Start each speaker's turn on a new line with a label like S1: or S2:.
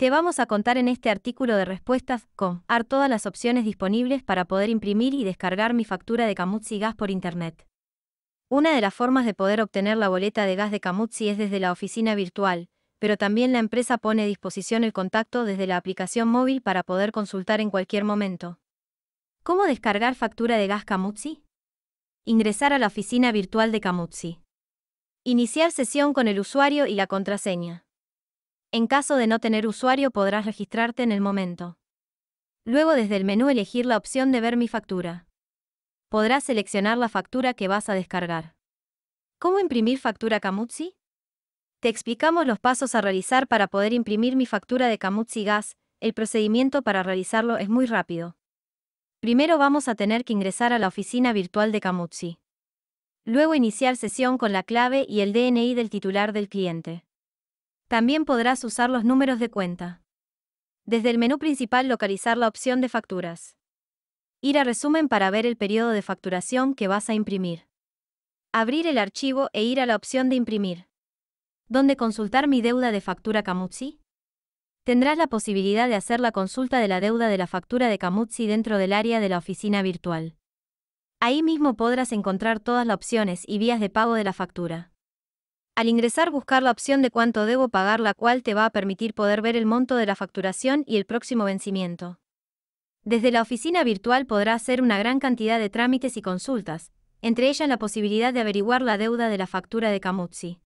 S1: Te vamos a contar en este artículo de respuestas con todas las opciones disponibles para poder imprimir y descargar mi factura de Camuzzi Gas por Internet. Una de las formas de poder obtener la boleta de gas de Camuzzi es desde la oficina virtual, pero también la empresa pone a disposición el contacto desde la aplicación móvil para poder consultar en cualquier momento. ¿Cómo descargar factura de gas Camuzzi? Ingresar a la oficina virtual de Camuzzi. Iniciar sesión con el usuario y la contraseña. En caso de no tener usuario podrás registrarte en el momento. Luego desde el menú elegir la opción de ver mi factura. Podrás seleccionar la factura que vas a descargar. ¿Cómo imprimir factura Camutsi? Te explicamos los pasos a realizar para poder imprimir mi factura de Camutsi Gas. El procedimiento para realizarlo es muy rápido. Primero vamos a tener que ingresar a la oficina virtual de Camutsi. Luego iniciar sesión con la clave y el DNI del titular del cliente. También podrás usar los números de cuenta. Desde el menú principal localizar la opción de facturas. Ir a resumen para ver el periodo de facturación que vas a imprimir. Abrir el archivo e ir a la opción de imprimir. ¿Dónde consultar mi deuda de factura Camuzzi? Tendrás la posibilidad de hacer la consulta de la deuda de la factura de Camuzzi dentro del área de la oficina virtual. Ahí mismo podrás encontrar todas las opciones y vías de pago de la factura. Al ingresar buscar la opción de cuánto debo pagar la cual te va a permitir poder ver el monto de la facturación y el próximo vencimiento. Desde la oficina virtual podrá hacer una gran cantidad de trámites y consultas, entre ellas la posibilidad de averiguar la deuda de la factura de Camuzzi.